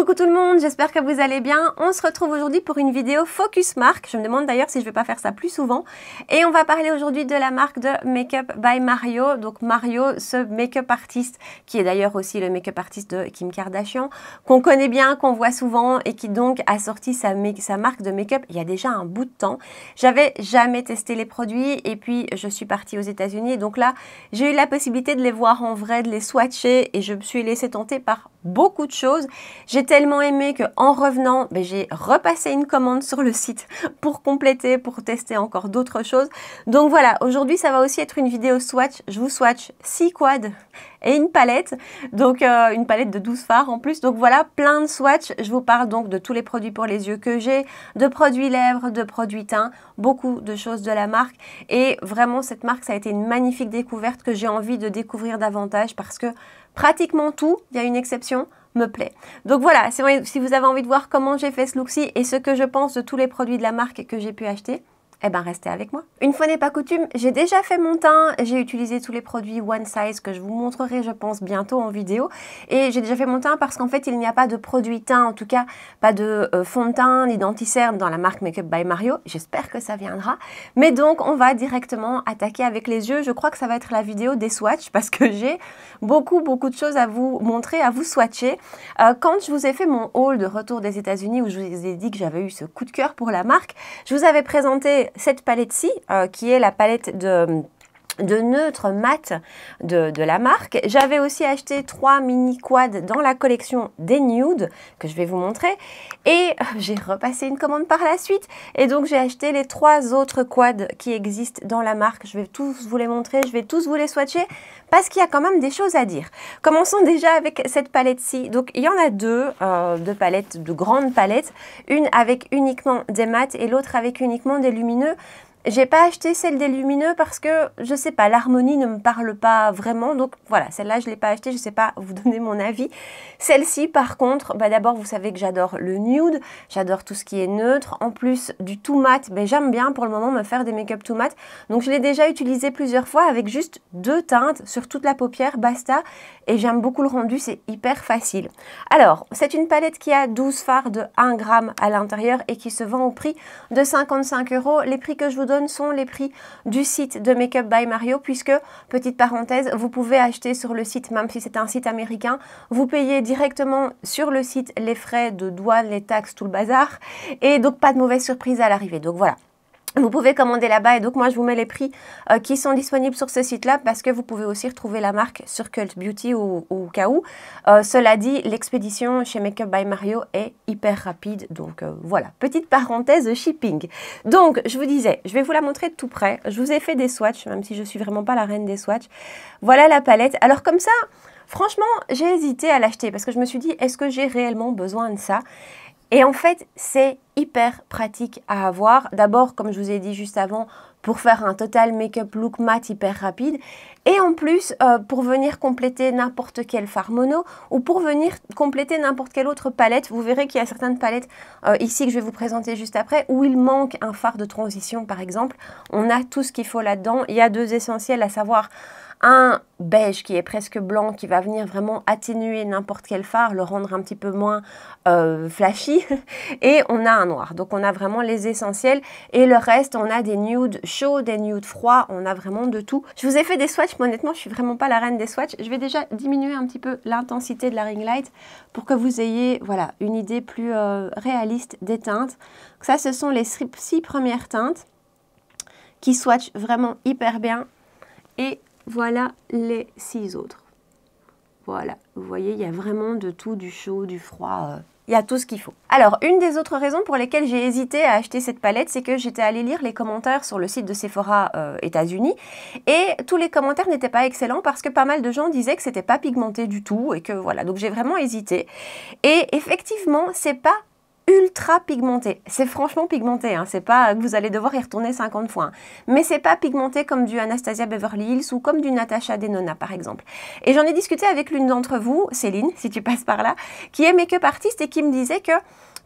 Coucou tout le monde, j'espère que vous allez bien. On se retrouve aujourd'hui pour une vidéo Focus Marque. Je me demande d'ailleurs si je ne vais pas faire ça plus souvent. Et on va parler aujourd'hui de la marque de make up by Mario. Donc Mario, ce make-up artiste, qui est d'ailleurs aussi le make-up artiste de Kim Kardashian, qu'on connaît bien, qu'on voit souvent et qui donc a sorti sa, sa marque de make-up il y a déjà un bout de temps. J'avais jamais testé les produits et puis je suis partie aux États-Unis. Donc là, j'ai eu la possibilité de les voir en vrai, de les swatcher et je me suis laissée tenter par beaucoup de choses. J'étais tellement aimé que en revenant, ben, j'ai repassé une commande sur le site pour compléter, pour tester encore d'autres choses. Donc voilà, aujourd'hui ça va aussi être une vidéo swatch. Je vous swatch 6 quads et une palette, donc euh, une palette de 12 phares en plus. Donc voilà, plein de swatch. Je vous parle donc de tous les produits pour les yeux que j'ai, de produits lèvres, de produits teints, beaucoup de choses de la marque. Et vraiment, cette marque, ça a été une magnifique découverte que j'ai envie de découvrir davantage parce que pratiquement tout, il y a une exception, me plaît. Donc voilà, si vous avez envie de voir comment j'ai fait ce look-ci et ce que je pense de tous les produits de la marque que j'ai pu acheter, eh ben restez avec moi. Une fois n'est pas coutume, j'ai déjà fait mon teint, j'ai utilisé tous les produits One Size que je vous montrerai je pense bientôt en vidéo et j'ai déjà fait mon teint parce qu'en fait il n'y a pas de produit teint, en tout cas pas de euh, fond de teint ni d'anticerne dans la marque Makeup by Mario, j'espère que ça viendra. Mais donc on va directement attaquer avec les yeux, je crois que ça va être la vidéo des swatchs parce que j'ai beaucoup beaucoup de choses à vous montrer, à vous swatcher. Euh, quand je vous ai fait mon haul de retour des états unis où je vous ai dit que j'avais eu ce coup de cœur pour la marque, je vous avais présenté cette palette-ci, euh, qui est la palette de de neutre mat de, de la marque. J'avais aussi acheté trois mini quads dans la collection des nudes que je vais vous montrer et euh, j'ai repassé une commande par la suite et donc j'ai acheté les trois autres quads qui existent dans la marque. Je vais tous vous les montrer, je vais tous vous les swatcher parce qu'il y a quand même des choses à dire. Commençons déjà avec cette palette-ci. Donc il y en a deux, euh, deux palettes, de grandes palettes, une avec uniquement des mats et l'autre avec uniquement des lumineux. J'ai pas acheté celle des lumineux parce que je sais pas, l'harmonie ne me parle pas vraiment. Donc voilà, celle-là je l'ai pas acheté je sais pas vous donner mon avis. Celle-ci par contre, bah d'abord vous savez que j'adore le nude, j'adore tout ce qui est neutre. En plus du tout mat, bah, j'aime bien pour le moment me faire des make-up tout mat. Donc je l'ai déjà utilisé plusieurs fois avec juste deux teintes sur toute la paupière, basta. Et j'aime beaucoup le rendu, c'est hyper facile. Alors, c'est une palette qui a 12 fards de 1 gramme à l'intérieur et qui se vend au prix de 55 euros. Les prix que je vous sont les prix du site de Makeup by Mario, puisque, petite parenthèse, vous pouvez acheter sur le site, même si c'est un site américain, vous payez directement sur le site les frais de douane, les taxes, tout le bazar, et donc pas de mauvaise surprise à l'arrivée. Donc voilà, vous pouvez commander là-bas et donc moi je vous mets les prix euh, qui sont disponibles sur ce site-là parce que vous pouvez aussi retrouver la marque sur Cult Beauty ou, ou où euh, cela dit, l'expédition chez Makeup by Mario est hyper rapide. Donc euh, voilà, petite parenthèse shipping. Donc je vous disais, je vais vous la montrer de tout près. Je vous ai fait des swatchs, même si je suis vraiment pas la reine des swatchs. Voilà la palette. Alors comme ça, franchement, j'ai hésité à l'acheter parce que je me suis dit, est-ce que j'ai réellement besoin de ça et en fait, c'est hyper pratique à avoir. D'abord, comme je vous ai dit juste avant, pour faire un total make-up look mat hyper rapide. Et en plus, euh, pour venir compléter n'importe quel phare mono ou pour venir compléter n'importe quelle autre palette. Vous verrez qu'il y a certaines palettes euh, ici que je vais vous présenter juste après où il manque un phare de transition par exemple. On a tout ce qu'il faut là-dedans. Il y a deux essentiels à savoir un beige qui est presque blanc, qui va venir vraiment atténuer n'importe quel phare, le rendre un petit peu moins euh, flashy, et on a un noir. Donc on a vraiment les essentiels, et le reste, on a des nudes chauds, des nudes froids, on a vraiment de tout. Je vous ai fait des swatchs, mais honnêtement, je suis vraiment pas la reine des swatchs. Je vais déjà diminuer un petit peu l'intensité de la ring light pour que vous ayez voilà, une idée plus euh, réaliste des teintes. ça, ce sont les six premières teintes qui swatchent vraiment hyper bien. Et voilà les six autres. Voilà, vous voyez, il y a vraiment de tout, du chaud, du froid. Euh, il y a tout ce qu'il faut. Alors, une des autres raisons pour lesquelles j'ai hésité à acheter cette palette, c'est que j'étais allée lire les commentaires sur le site de Sephora euh, États-Unis et tous les commentaires n'étaient pas excellents parce que pas mal de gens disaient que c'était pas pigmenté du tout et que voilà. Donc j'ai vraiment hésité. Et effectivement, c'est pas ultra pigmenté. C'est franchement pigmenté, hein. c'est pas que vous allez devoir y retourner 50 fois. Hein. Mais c'est pas pigmenté comme du Anastasia Beverly Hills ou comme du Natasha Denona par exemple. Et j'en ai discuté avec l'une d'entre vous, Céline, si tu passes par là, qui est make-up artiste et qui me disait que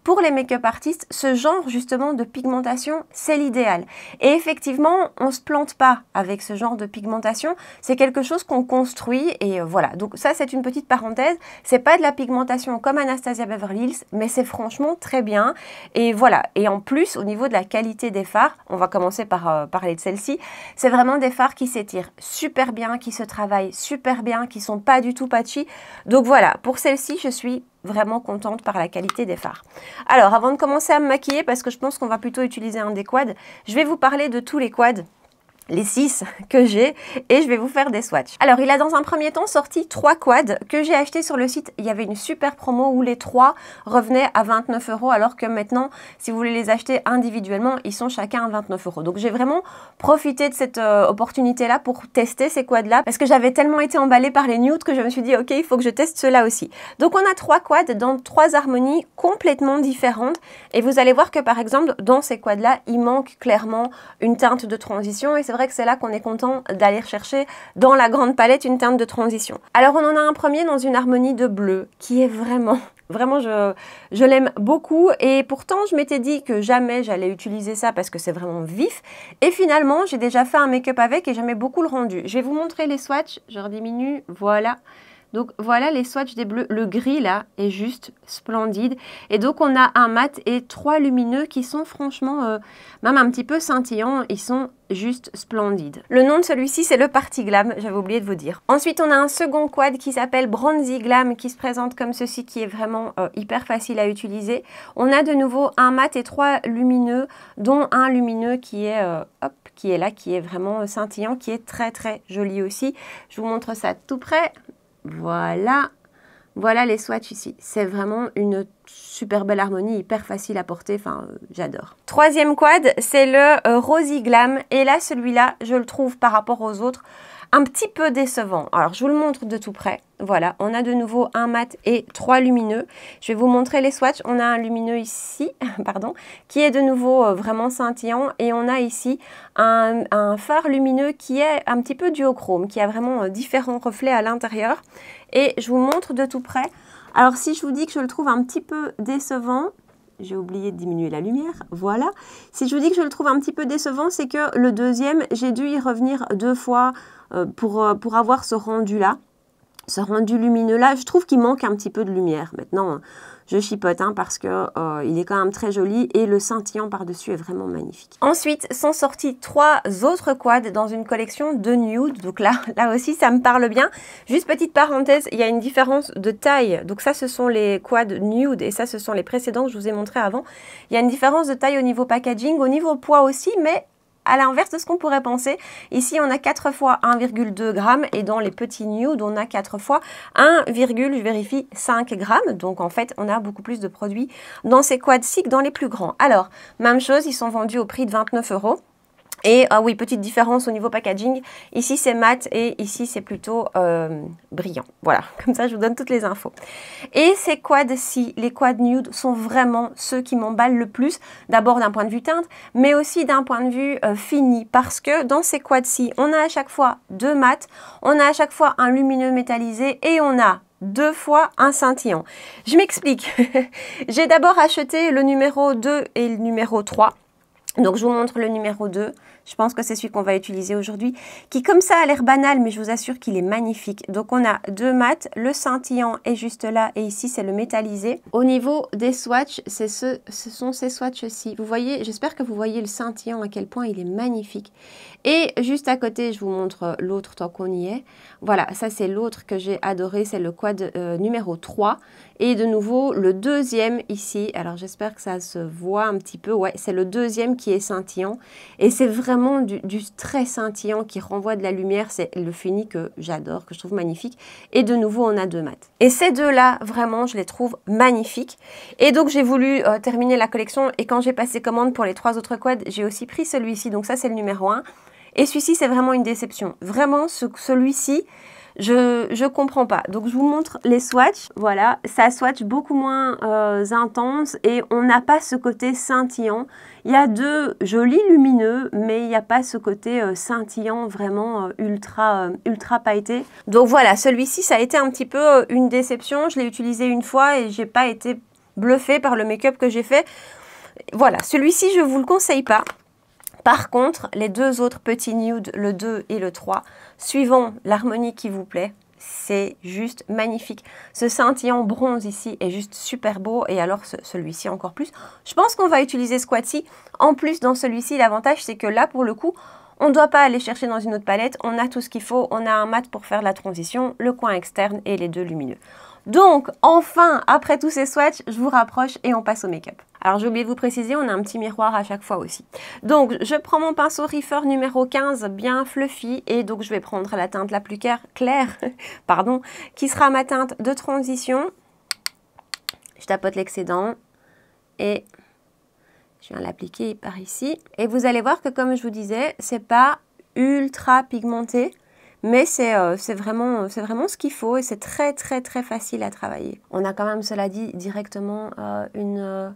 pour les make-up artistes, ce genre justement de pigmentation, c'est l'idéal. Et effectivement, on ne se plante pas avec ce genre de pigmentation, c'est quelque chose qu'on construit et euh, voilà. Donc ça, c'est une petite parenthèse, c'est pas de la pigmentation comme Anastasia Beverly Hills, mais c'est franchement très bien. Et voilà, et en plus, au niveau de la qualité des fards, on va commencer par euh, parler de celle-ci, c'est vraiment des fards qui s'étirent super bien, qui se travaillent super bien, qui sont pas du tout patchy. Donc voilà, pour celle-ci, je suis vraiment contente par la qualité des fards. Alors, avant de commencer à me maquiller, parce que je pense qu'on va plutôt utiliser un des quads, je vais vous parler de tous les quads les 6 que j'ai et je vais vous faire des swatchs. Alors il a dans un premier temps sorti 3 quads que j'ai acheté sur le site. Il y avait une super promo où les 3 revenaient à 29 euros alors que maintenant si vous voulez les acheter individuellement ils sont chacun à 29 euros. Donc j'ai vraiment profité de cette euh, opportunité là pour tester ces quads là parce que j'avais tellement été emballée par les nudes que je me suis dit ok il faut que je teste cela aussi. Donc on a 3 quads dans 3 harmonies complètement différentes et vous allez voir que par exemple dans ces quads là il manque clairement une teinte de transition et c'est vrai que c'est là qu'on est content d'aller chercher dans la grande palette une teinte de transition. Alors on en a un premier dans une harmonie de bleu qui est vraiment Vraiment, je, je l'aime beaucoup et pourtant, je m'étais dit que jamais j'allais utiliser ça parce que c'est vraiment vif. Et finalement, j'ai déjà fait un make-up avec et j'aimais beaucoup le rendu. Je vais vous montrer les swatchs. Je rediminue. Voilà. Donc voilà les swatchs des bleus. Le gris là est juste splendide. Et donc on a un mat et trois lumineux qui sont franchement euh, même un petit peu scintillants. Ils sont juste splendides. Le nom de celui-ci, c'est le Party Glam, j'avais oublié de vous dire. Ensuite, on a un second quad qui s'appelle Bronzy Glam, qui se présente comme ceci, qui est vraiment euh, hyper facile à utiliser. On a de nouveau un mat et trois lumineux, dont un lumineux qui est, euh, hop, qui est là, qui est vraiment scintillant, qui est très très joli aussi. Je vous montre ça tout près. Voilà. Voilà les swatchs ici. C'est vraiment une super belle harmonie, hyper facile à porter. Enfin, euh, j'adore. Troisième quad, c'est le euh, Rosy Glam. Et là, celui-là, je le trouve par rapport aux autres un petit peu décevant. Alors, je vous le montre de tout près. Voilà, on a de nouveau un mat et trois lumineux. Je vais vous montrer les swatchs. On a un lumineux ici, pardon, qui est de nouveau euh, vraiment scintillant. Et on a ici un, phare lumineux qui est un petit peu duochrome, qui a vraiment euh, différents reflets à l'intérieur. Et je vous montre de tout près. Alors si je vous dis que je le trouve un petit peu décevant, j'ai oublié de diminuer la lumière, voilà. Si je vous dis que je le trouve un petit peu décevant, c'est que le deuxième, j'ai dû y revenir deux fois euh, pour avoir ce rendu-là ce rendu lumineux-là, je trouve qu'il manque un petit peu de lumière. Maintenant, je chipote hein, parce qu'il euh, il est quand même très joli et le scintillant par-dessus est vraiment magnifique. Ensuite, sont sortis trois autres quads dans une collection de nude. Donc là, là aussi, ça me parle bien. Juste petite parenthèse, il y a une différence de taille. Donc ça, ce sont les quads nude et ça, ce sont les précédents que je vous ai montrés avant. Il y a une différence de taille au niveau packaging, au niveau poids aussi, mais à l'inverse de ce qu'on pourrait penser. Ici, on a 4 fois 1,2 g et dans les petits nudes, on a 4 fois 1, je vérifie 5 g. Donc en fait, on a beaucoup plus de produits dans ces quad que dans les plus grands. Alors, même chose, ils sont vendus au prix de 29 euros. Et ah oui, petite différence au niveau packaging. Ici, c'est mat et ici, c'est plutôt euh, brillant. Voilà, comme ça, je vous donne toutes les infos. Et ces quads-ci, les quads nude, sont vraiment ceux qui m'emballent le plus. D'abord d'un point de vue teinte, mais aussi d'un point de vue euh, fini. Parce que dans ces quads-ci, on a à chaque fois deux mats, on a à chaque fois un lumineux métallisé et on a deux fois un scintillant. Je m'explique. J'ai d'abord acheté le numéro 2 et le numéro 3. Donc je vous montre le numéro 2. Je pense que c'est celui qu'on va utiliser aujourd'hui, qui comme ça a l'air banal, mais je vous assure qu'il est magnifique. Donc on a deux mats, le scintillant est juste là et ici c'est le métallisé. Au niveau des swatchs, ce, ce sont ces swatchs-ci. Vous voyez, j'espère que vous voyez le scintillant à quel point il est magnifique. Et juste à côté, je vous montre l'autre tant qu'on y est. Voilà, ça c'est l'autre que j'ai adoré, c'est le quad euh, numéro 3. Et de nouveau, le deuxième ici, alors j'espère que ça se voit un petit peu, ouais, c'est le deuxième qui est scintillant. Et c'est vraiment du, du, très scintillant qui renvoie de la lumière. C'est le fini que j'adore, que je trouve magnifique. Et de nouveau, on a deux mats. Et ces deux-là, vraiment, je les trouve magnifiques. Et donc, j'ai voulu euh, terminer la collection. Et quand j'ai passé commande pour les trois autres quads, j'ai aussi pris celui-ci. Donc ça, c'est le numéro 1. Et celui-ci, c'est vraiment une déception. Vraiment, ce, celui-ci, je comprends pas. Donc je vous montre les swatchs. Voilà, ça swatch beaucoup moins euh, intense et on n'a pas ce côté scintillant. Il y a deux jolis lumineux, mais il n'y a pas ce côté euh, scintillant vraiment euh, ultra, euh, ultra pailleté. Donc voilà, celui-ci, ça a été un petit peu une déception. Je l'ai utilisé une fois et j'ai pas été bluffée par le make-up que j'ai fait. Voilà, celui-ci, je ne vous le conseille pas. Par contre, les deux autres petits nudes, le 2 et le 3, suivant l'harmonie qui vous plaît, c'est juste magnifique. Ce scintillant bronze ici est juste super beau et alors celui-ci encore plus. Je pense qu'on va utiliser ce En plus, dans celui-ci, l'avantage, c'est que là, pour le coup, on ne doit pas aller chercher dans une autre palette. On a tout ce qu'il faut. On a un mat pour faire la transition, le coin externe et les deux lumineux. Donc, enfin, après tous ces swatchs, je vous rapproche et on passe au make-up. Alors j'ai oublié de vous préciser, on a un petit miroir à chaque fois aussi. Donc je prends mon pinceau Reefer numéro 15, bien fluffy, et donc je vais prendre la teinte la plus claire, pardon, qui sera ma teinte de transition. Je tapote l'excédent et je viens l'appliquer par ici. Et vous allez voir que comme je vous disais, c'est pas ultra pigmenté mais c'est euh, vraiment, vraiment ce qu'il faut et c'est très très très facile à travailler. On a quand même, cela dit, directement euh, une, euh,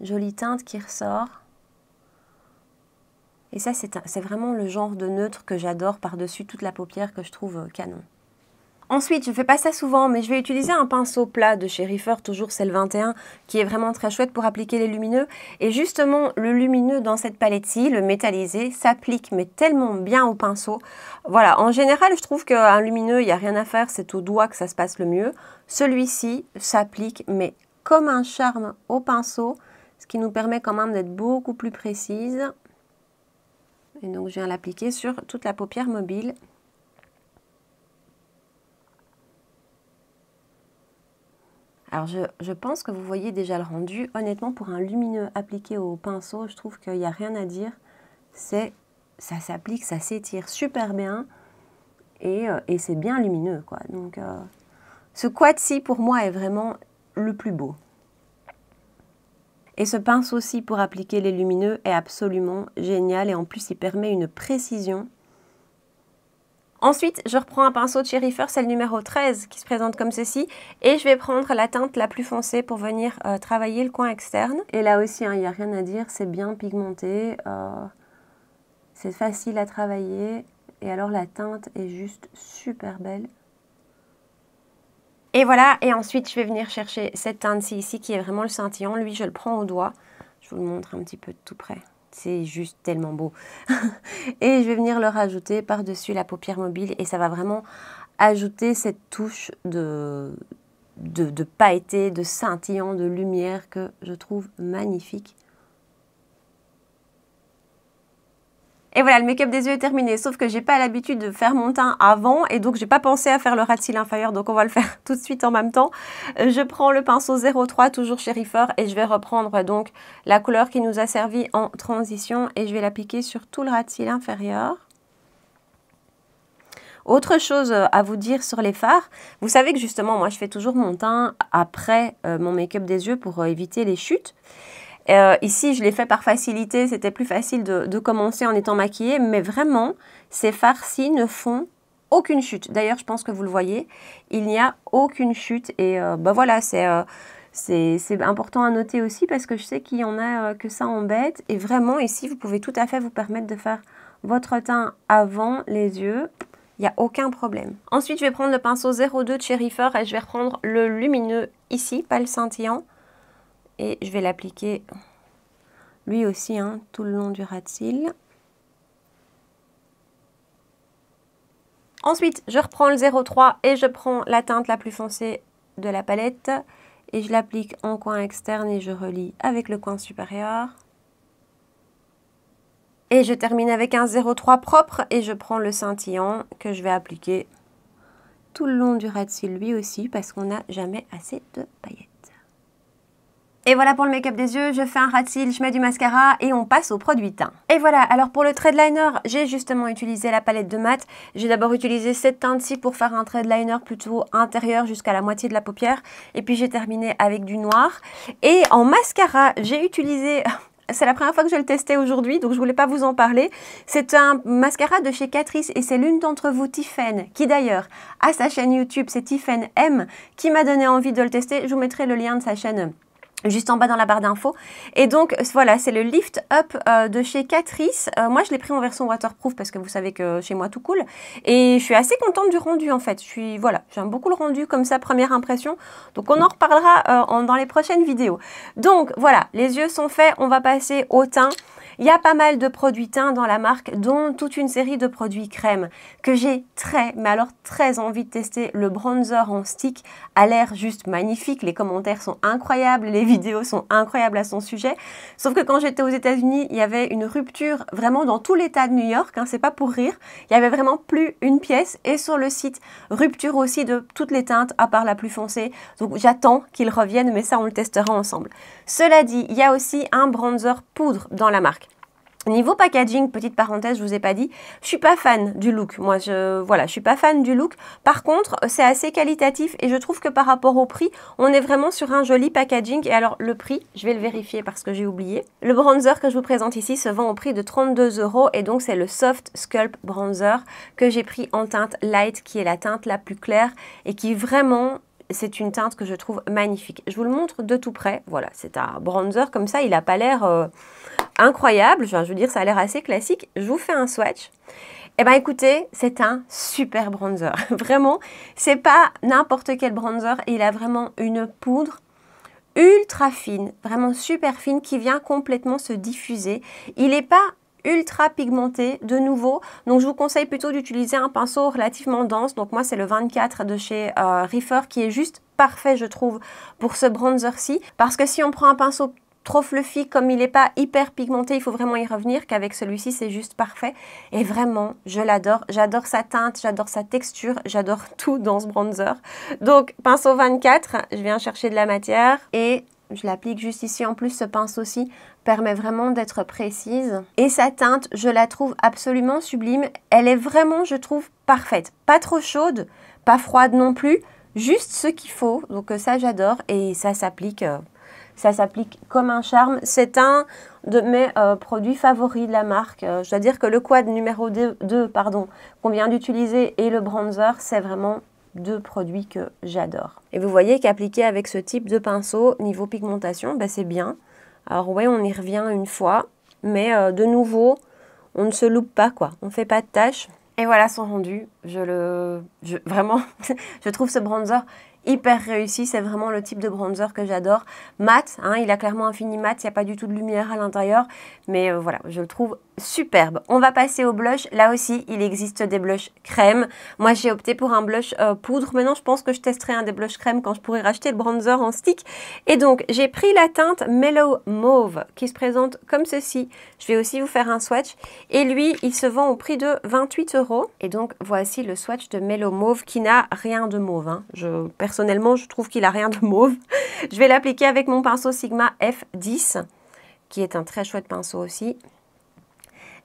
jolie teinte qui ressort. Et ça, c'est vraiment le genre de neutre que j'adore par-dessus toute la paupière que je trouve euh, canon. Ensuite, je ne fais pas ça souvent, mais je vais utiliser un pinceau plat de chez Riffer, toujours celle 21, qui est vraiment très chouette pour appliquer les lumineux. Et justement, le lumineux dans cette palette-ci, le métallisé, s'applique mais tellement bien au pinceau. Voilà, en général, je trouve qu'un lumineux, il n'y a rien à faire, c'est au doigt que ça se passe le mieux. Celui-ci s'applique mais comme un charme au pinceau qui nous permet quand même d'être beaucoup plus précise. Et donc je viens l'appliquer sur toute la paupière mobile. Alors je, pense que vous voyez déjà le rendu. Honnêtement, pour un lumineux appliqué au pinceau, je trouve qu'il n'y a rien à dire. C'est ça s'applique, ça s'étire super bien et, euh, c'est bien lumineux. Quoi. Donc euh, ce quad-ci pour moi est vraiment le plus beau. Et ce pince aussi pour appliquer les lumineux est absolument génial et en plus il permet une précision. Ensuite, je reprends un pinceau de Sheriffer, c'est le numéro 13 qui se présente comme ceci. Et je vais prendre la teinte la plus foncée pour venir euh, travailler le coin externe. Et là aussi, hein, il n'y a rien à dire, c'est bien pigmenté. Euh, c'est facile à travailler. Et alors la teinte est juste super belle. Et voilà, et ensuite je vais venir chercher cette teinte-ci ici qui est vraiment le scintillant. Lui, je le prends au doigt. Je vous le montre un petit peu de tout près. C'est juste tellement beau. et je vais venir le rajouter par-dessus la paupière mobile et ça va vraiment ajouter cette touche de, de, de pailleté, de scintillant, de lumière que je trouve magnifique. Et voilà, le make-up des yeux est terminé. Sauf que j'ai pas l'habitude de faire mon teint avant et donc j'ai pas pensé à faire le rat de cils inférieur. Donc on va le faire tout de suite en même temps. Euh, je prends le pinceau 03, toujours chez et je vais reprendre donc la couleur qui nous a servi en transition et je vais l'appliquer sur tout le rat de inférieur. Autre chose euh, à vous dire sur les fards, vous savez que justement, moi, je fais toujours mon teint après euh, mon make-up des yeux pour éviter les chutes. Euh, ici, je l'ai fait par facilité, c'était plus facile de, commencer en étant maquillée, mais vraiment, ces farcis ne font aucune chute. D'ailleurs, je pense que vous le voyez, il n'y a aucune chute. Et euh, bah voilà, euh, c'est important à noter aussi parce que je sais qu'il y en a que ça embête. Et vraiment, ici, vous pouvez tout à fait vous permettre de faire votre teint avant les yeux. Il n'y a aucun problème. Ensuite, je vais prendre le pinceau 02 de chez et je vais reprendre le lumineux ici, pas le scintillant et je vais l'appliquer lui aussi hein, tout le long du ras de cils. Ensuite, je reprends le 03 et je prends la teinte la plus foncée de la palette et je l'applique en coin externe et je relie avec le coin supérieur. Et je termine avec un 03 propre et je prends le scintillant que je vais appliquer tout le long du ras de cils lui aussi parce qu'on n'a jamais assez de paillettes. Et voilà pour le make-up des yeux, je fais un rat je mets du mascara et on passe au produit teint. Et voilà, alors pour le trait liner, j'ai justement utilisé la palette de mat. J'ai d'abord utilisé cette teinte-ci pour faire un trait liner plutôt intérieur jusqu'à la moitié de la paupière. Et puis j'ai terminé avec du noir. Et en mascara, j'ai utilisé... C'est la première fois que je le testais aujourd'hui, donc je voulais pas vous en parler. C'est un mascara de chez Catrice et c'est l'une d'entre vous, Tiffen, qui d'ailleurs a sa chaîne YouTube, c'est Tiffen M, qui m'a donné envie de le tester. Je vous mettrai le lien de sa chaîne juste en bas dans la barre d'infos. Et donc voilà, c'est le Lift Up euh, de chez Catrice. Euh, moi, je l'ai pris en version waterproof parce que vous savez que chez moi tout coule. Et je suis assez contente du rendu en fait. Je suis voilà, j'aime beaucoup le rendu comme ça première impression. Donc on en reparlera euh, dans les prochaines vidéos. Donc voilà, les yeux sont faits. On va passer au teint. Il y a pas mal de produits teints dans la marque, dont toute une série de produits crème que j'ai très, mais alors très envie de tester. Le bronzer en stick a l'air juste magnifique. Les commentaires sont incroyables, les vidéos sont incroyables à son sujet. Sauf que quand j'étais aux États-Unis, il y avait une rupture vraiment dans tout l'État de New York. Hein, c'est pas pour rire. Il y avait vraiment plus une pièce. Et sur le site, rupture aussi de toutes les teintes à part la plus foncée. Donc j'attends qu'ils revienne mais ça on le testera ensemble. Cela dit, il y a aussi un bronzer poudre dans la marque. Niveau packaging, petite parenthèse, je vous ai pas dit, je suis pas fan du look. Moi, je voilà, je suis pas fan du look. Par contre, c'est assez qualitatif et je trouve que par rapport au prix, on est vraiment sur un joli packaging. Et alors le prix, je vais le vérifier parce que j'ai oublié. Le bronzer que je vous présente ici se vend au prix de 32 euros et donc c'est le Soft Sculpt Bronzer que j'ai pris en teinte light, qui est la teinte la plus claire et qui vraiment c'est une teinte que je trouve magnifique. Je vous le montre de tout près. Voilà, c'est un bronzer comme ça. Il n'a pas l'air euh, incroyable. je veux dire, ça a l'air assez classique. Je vous fais un swatch. Eh bien écoutez, c'est un super bronzer. vraiment, c'est pas n'importe quel bronzer. Il a vraiment une poudre ultra fine, vraiment super fine, qui vient complètement se diffuser. Il n'est pas ultra pigmenté de nouveau. Donc je vous conseille plutôt d'utiliser un pinceau relativement dense. Donc moi c'est le 24 de chez euh, Reefer qui est juste parfait je trouve pour ce bronzer-ci. Parce que si on prend un pinceau trop fluffy, comme il n'est pas hyper pigmenté, il faut vraiment y revenir, qu'avec celui-ci, c'est juste parfait. Et vraiment, je l'adore. J'adore sa teinte, j'adore sa texture, j'adore tout dans ce bronzer. Donc, pinceau 24, je viens chercher de la matière et je l'applique juste ici. En plus, ce pinceau aussi permet vraiment d'être précise. Et sa teinte, je la trouve absolument sublime. Elle est vraiment, je trouve, parfaite. Pas trop chaude, pas froide non plus. Juste ce qu'il faut. Donc euh, ça, j'adore. Et ça s'applique euh, ça s'applique comme un charme. C'est un de mes euh, produits favoris de la marque. je dois dire que le quad numéro 2, pardon, qu'on vient d'utiliser et le bronzer, c'est vraiment deux produits que j'adore. Et vous voyez qu'appliquer avec ce type de pinceau niveau pigmentation, bah, c'est bien. Alors ouais, on y revient une fois, mais euh, de nouveau, on ne se loupe pas quoi, on ne fait pas de tâches. Et voilà son rendu, je le... vraiment, je trouve ce bronzer hyper réussi, c'est vraiment le type de bronzer que j'adore. Mat, hein, il a clairement un fini mat, il n'y a pas du tout de lumière à l'intérieur, mais euh, voilà, je le trouve superbe. On va passer au blush. Là aussi, il existe des blushs crème. Moi, j'ai opté pour un blush euh, poudre. Maintenant, je pense que je testerai un des blushs crème quand je pourrai racheter le bronzer en stick. Et donc, j'ai pris la teinte Mellow Mauve qui se présente comme ceci. Je vais aussi vous faire un swatch. Et lui, il se vend au prix de 28 euros. Et donc, voici le swatch de Mellow Mauve qui n'a rien de mauve. Hein. Je, personnellement, je trouve qu'il a rien de mauve. je vais l'appliquer avec mon pinceau Sigma F10 qui est un très chouette pinceau aussi.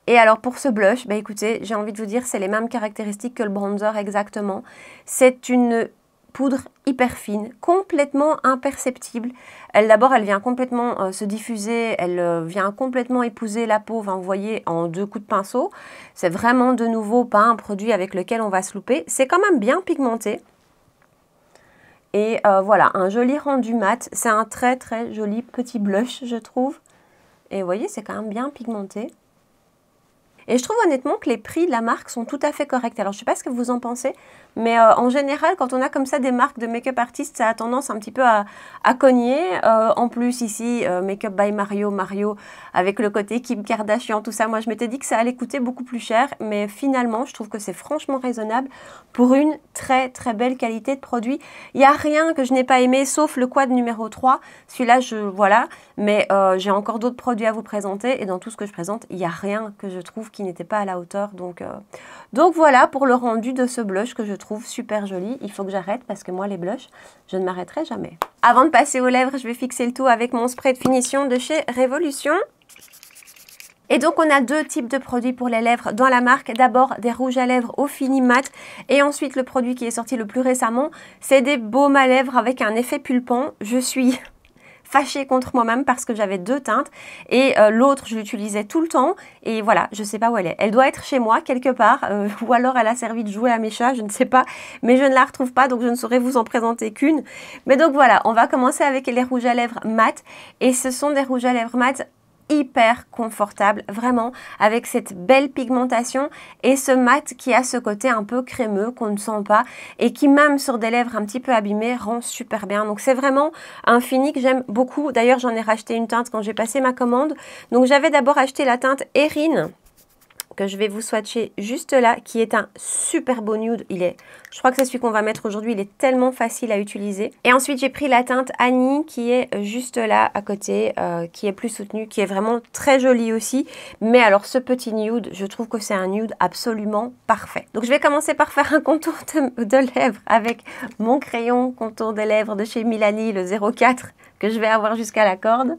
Et alors pour ce blush, bah écoutez, j'ai envie de vous dire, c'est les mêmes caractéristiques que le bronzer exactement. C'est une poudre hyper fine, complètement imperceptible. Elle d'abord, elle vient complètement euh, se diffuser, elle euh, vient complètement épouser la peau. vous voyez, en deux coups de pinceau, c'est vraiment de nouveau pas un produit avec lequel on va se louper. C'est quand même bien pigmenté. Et euh, voilà, un joli rendu mat. C'est un très très joli petit blush, je trouve. Et vous voyez, c'est quand même bien pigmenté. Et je trouve honnêtement que les prix de la marque sont tout à fait corrects. Alors, je ne sais pas ce que vous en pensez. Mais euh, en général, quand on a comme ça des marques de make-up artistes, ça a tendance un petit peu à, cogner. Euh, en plus, ici, euh, Make-up by Mario, Mario, avec le côté Kim Kardashian, tout ça, moi je m'étais dit que ça allait coûter beaucoup plus cher. Mais finalement, je trouve que c'est franchement raisonnable pour une très très belle qualité de produit. Il n'y a rien que je n'ai pas aimé, sauf le quad numéro 3. Celui-là, je voilà. Mais j'ai encore d'autres produits à vous présenter. Et dans tout ce que je présente, il n'y a rien que je trouve qui n'était pas à la hauteur. Donc, donc voilà pour le rendu de ce blush que je trouve super joli, il faut que j'arrête parce que moi les blushs, je ne m'arrêterai jamais. Avant de passer aux lèvres, je vais fixer le tout avec mon spray de finition de chez Révolution. Et donc on a deux types de produits pour les lèvres dans la marque. D'abord des rouges à lèvres au fini mat et ensuite le produit qui est sorti le plus récemment, c'est des baumes à lèvres avec un effet pulpant. Je suis fâchée contre moi-même parce que j'avais deux teintes et euh, l'autre, je l'utilisais tout le temps et voilà, je sais pas où elle est. Elle doit être chez moi quelque part euh, ou alors elle a servi de jouet à mes chats, je ne sais pas, mais je ne la retrouve pas donc je ne saurais vous en présenter qu'une. Mais donc voilà, on va commencer avec les rouges à lèvres mat et ce sont des rouges à lèvres mat hyper confortable, vraiment, avec cette belle pigmentation et ce mat qui a ce côté un peu crémeux qu'on ne sent pas et qui même sur des lèvres un petit peu abîmées rend super bien. Donc c'est vraiment un fini que j'aime beaucoup. D'ailleurs, j'en ai racheté une teinte quand j'ai passé ma commande. Donc j'avais d'abord acheté la teinte Erin que je vais vous swatcher juste là, qui est un super beau nude. Il est, je crois que c'est celui qu'on va mettre aujourd'hui, il est tellement facile à utiliser. Et ensuite, j'ai pris la teinte Annie, qui est juste là à côté, euh, qui est plus soutenue, qui est vraiment très jolie aussi. Mais alors, ce petit nude, je trouve que c'est un nude absolument parfait. Donc, je vais commencer par faire un contour de, lèvres avec mon crayon contour des lèvres de chez Milani, le 04, que je vais avoir jusqu'à la corde.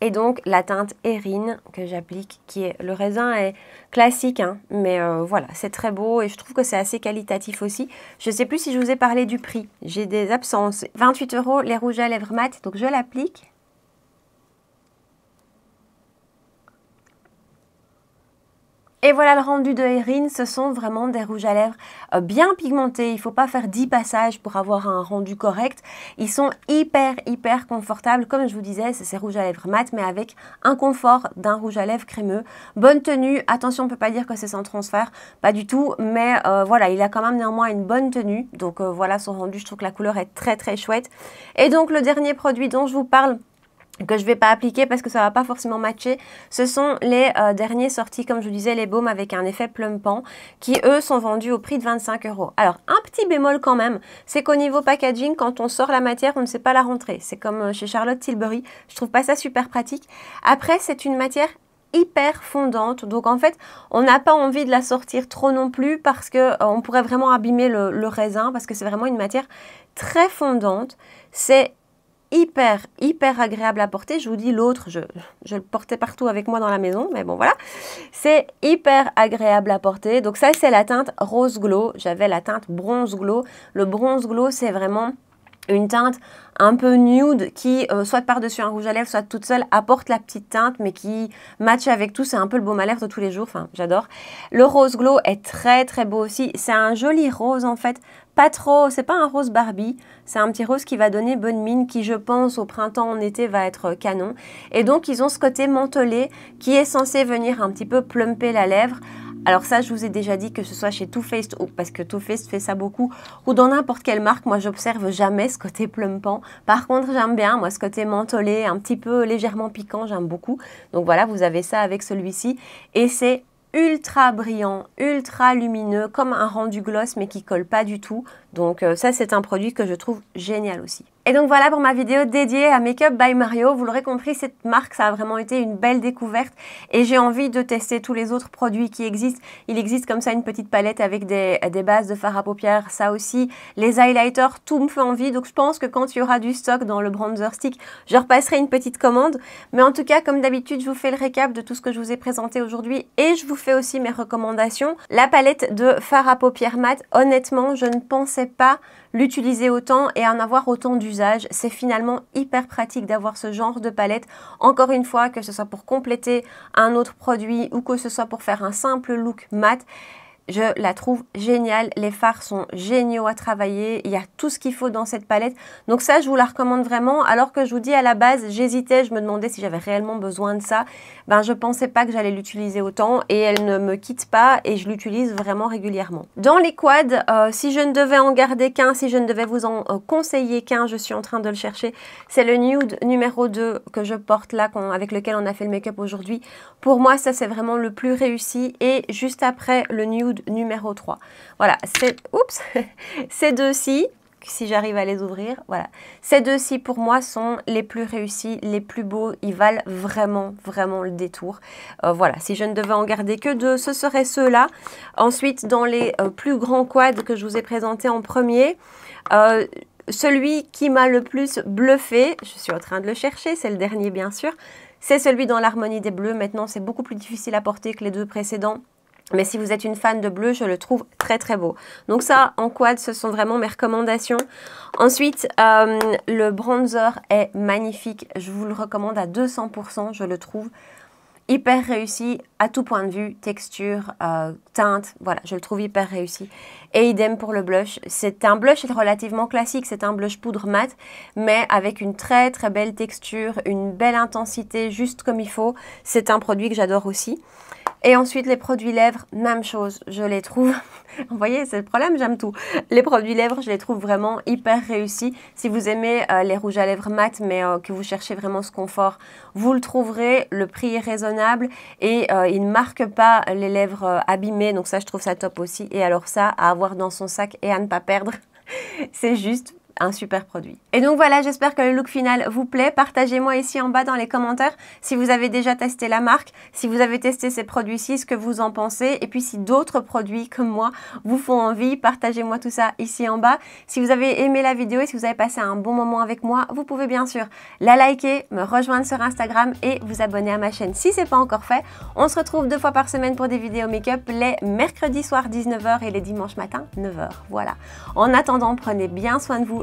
et donc la teinte Erin que j'applique, qui est le raisin est classique, hein, mais euh, voilà, c'est très beau et je trouve que c'est assez qualitatif aussi. Je ne sais plus si je vous ai parlé du prix, j'ai des absences. 28 euros les rouges à lèvres mat, donc je l'applique. Et voilà le rendu de Erin, ce sont vraiment des rouges à lèvres euh, bien pigmentés, il ne faut pas faire 10 passages pour avoir un rendu correct. Ils sont hyper hyper confortables, comme je vous disais, c'est ces rouges à lèvres mat mais avec un confort d'un rouge à lèvres crémeux. Bonne tenue, attention on ne peut pas dire que c'est sans transfert, pas du tout, mais euh, voilà, il a quand même néanmoins une bonne tenue, donc euh, voilà son rendu, je trouve que la couleur est très très chouette. Et donc le dernier produit dont je vous parle, que je ne vais pas appliquer parce que ça ne va pas forcément matcher, ce sont les euh, derniers sortis, comme je vous disais, les baumes avec un effet plumpant, qui eux sont vendus au prix de 25 euros. Alors, un petit bémol quand même, c'est qu'au niveau packaging, quand on sort la matière, on ne sait pas la rentrer. C'est comme euh, chez Charlotte Tilbury, je trouve pas ça super pratique. Après, c'est une matière hyper fondante. Donc en fait, on n'a pas envie de la sortir trop non plus parce que euh, on pourrait vraiment abîmer le, le raisin parce que c'est vraiment une matière très fondante. C'est hyper, hyper agréable à porter. Je vous dis l'autre, je, je, le portais partout avec moi dans la maison, mais bon voilà. C'est hyper agréable à porter. Donc ça, c'est la teinte rose glow. J'avais la teinte bronze glow. Le bronze glow, c'est vraiment une teinte un peu nude qui, euh, soit par-dessus un rouge à lèvres, soit toute seule, apporte la petite teinte, mais qui matche avec tout. C'est un peu le baume à lèvres de tous les jours. Enfin, j'adore. Le rose glow est très très beau aussi. C'est un joli rose en fait. Pas trop, c'est pas un rose Barbie, c'est un petit rose qui va donner bonne mine, qui je pense au printemps, en été va être canon. Et donc ils ont ce côté mantelé qui est censé venir un petit peu plumper la lèvre alors ça, je vous ai déjà dit que ce soit chez Too Faced, ou, parce que Too Faced fait ça beaucoup, ou dans n'importe quelle marque, moi, j'observe jamais ce côté plumpant. Par contre, j'aime bien, moi, ce côté mentholé, un petit peu légèrement piquant, j'aime beaucoup. Donc voilà, vous avez ça avec celui-ci. Et c'est ultra brillant, ultra lumineux, comme un rendu gloss mais qui colle pas du tout. Donc euh, ça c'est un produit que je trouve génial aussi. Et donc voilà pour ma vidéo dédiée à Makeup by Mario. Vous l'aurez compris, cette marque, ça a vraiment été une belle découverte et j'ai envie de tester tous les autres produits qui existent. Il existe comme ça une petite palette avec des, bases de fards à paupières, ça aussi, les highlighters, tout me fait envie. Donc je pense que quand il y aura du stock dans le bronzer stick, je repasserai une petite commande. Mais en tout cas, comme d'habitude, je vous fais le récap de tout ce que je vous ai présenté aujourd'hui et je vous fais aussi mes recommandations. La palette de fards à paupières mat, honnêtement, je ne pensais pas l'utiliser autant et en avoir autant d'usage c'est finalement hyper pratique d'avoir ce genre de palette. Encore une fois, que ce soit pour compléter un autre produit ou que ce soit pour faire un simple look mat. Je la trouve géniale. Les fards sont géniaux à travailler. Il y a tout ce qu'il faut dans cette palette. Donc ça, je vous la recommande vraiment. Alors que je vous dis à la base, j'hésitais, je me demandais si j'avais réellement besoin de ça. Ben, je pensais pas que j'allais l'utiliser autant et elle ne me quitte pas et je l'utilise vraiment régulièrement. Dans les quads, euh, si je ne devais en garder qu'un, si je ne devais vous en euh, conseiller qu'un, je suis en train de le chercher. C'est le nude numéro 2 que je porte là, avec lequel on a fait le make-up aujourd'hui. Pour moi, ça c'est vraiment le plus réussi. Et juste après le nude numéro 3. Voilà, oups, ces deux-ci, si j'arrive à les ouvrir, voilà. Ces deux-ci, pour moi, sont les plus réussis, les plus beaux. Ils valent vraiment, vraiment le détour. Euh, voilà, si je ne devais en garder que deux, ce serait ceux-là. Ensuite, dans les euh, plus grands quads que je vous ai présentés en premier, euh, celui qui m'a le plus bluffé, je suis en train de le chercher, c'est le dernier bien sûr, c'est celui dans l'harmonie des bleus. Maintenant, c'est beaucoup plus difficile à porter que les deux précédents. Mais si vous êtes une fan de bleu, je le trouve très très beau. Donc ça, en quad, ce sont vraiment mes recommandations. Ensuite, euh, le bronzer est magnifique. Je vous le recommande à 200%. Je le trouve hyper réussi à tout point de vue, texture, euh, teinte, voilà, je le trouve hyper réussi. Et idem pour le blush, c'est un blush relativement classique, c'est un blush poudre mat, mais avec une très très belle texture, une belle intensité, juste comme il faut. C'est un produit que j'adore aussi. Et ensuite, les produits lèvres, même chose, je les trouve. vous voyez, c'est le problème, j'aime tout. Les produits lèvres, je les trouve vraiment hyper réussis. Si vous aimez euh, les rouges à lèvres mat, mais euh, que vous cherchez vraiment ce confort, vous le trouverez. Le prix est raisonnable et euh, il ne marque pas les lèvres abîmées. Donc ça, je trouve ça top aussi. Et alors ça, à avoir dans son sac et à ne pas perdre, c'est juste un super produit. Et donc voilà, j'espère que le look final vous plaît. Partagez-moi ici en bas dans les commentaires si vous avez déjà testé la marque, si vous avez testé ces produits-ci, ce que vous en pensez. Et puis si d'autres produits comme moi vous font envie, partagez-moi tout ça ici en bas. Si vous avez aimé la vidéo et si vous avez passé un bon moment avec moi, vous pouvez bien sûr la liker, me rejoindre sur Instagram et vous abonner à ma chaîne si ce n'est pas encore fait. On se retrouve deux fois par semaine pour des vidéos make-up les mercredis soir 19h et les dimanches matin 9h. Voilà. En attendant, prenez bien soin de vous